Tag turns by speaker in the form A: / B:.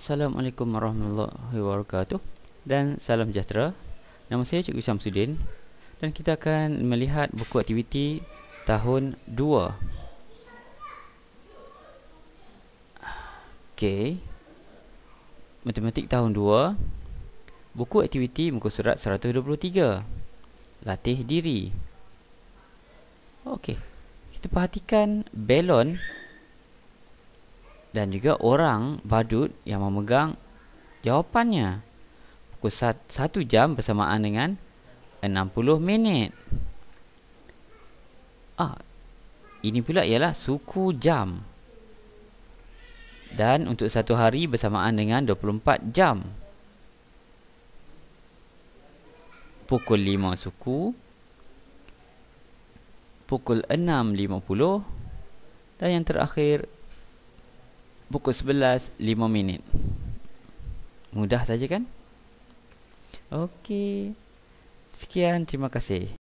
A: Assalamualaikum warahmatullahi wabarakatuh dan salam sejahtera. Nama saya Cikgu Syamsuddin dan kita akan melihat buku aktiviti tahun 2. Okey. Matematik tahun 2. Buku aktiviti buku surat 123. Latih diri. Okey. Kita perhatikan balon dan juga orang badut yang memegang jawapannya pukul 1 jam bersamaan dengan 60 minit. Ah, ini pula ialah suku jam. Dan untuk satu hari bersamaan dengan 24 jam. Pukul 5 suku. Pukul 6.50. Dan yang terakhir pukul 11 lima minit. Mudah saja kan? Okey. Sekian terima kasih.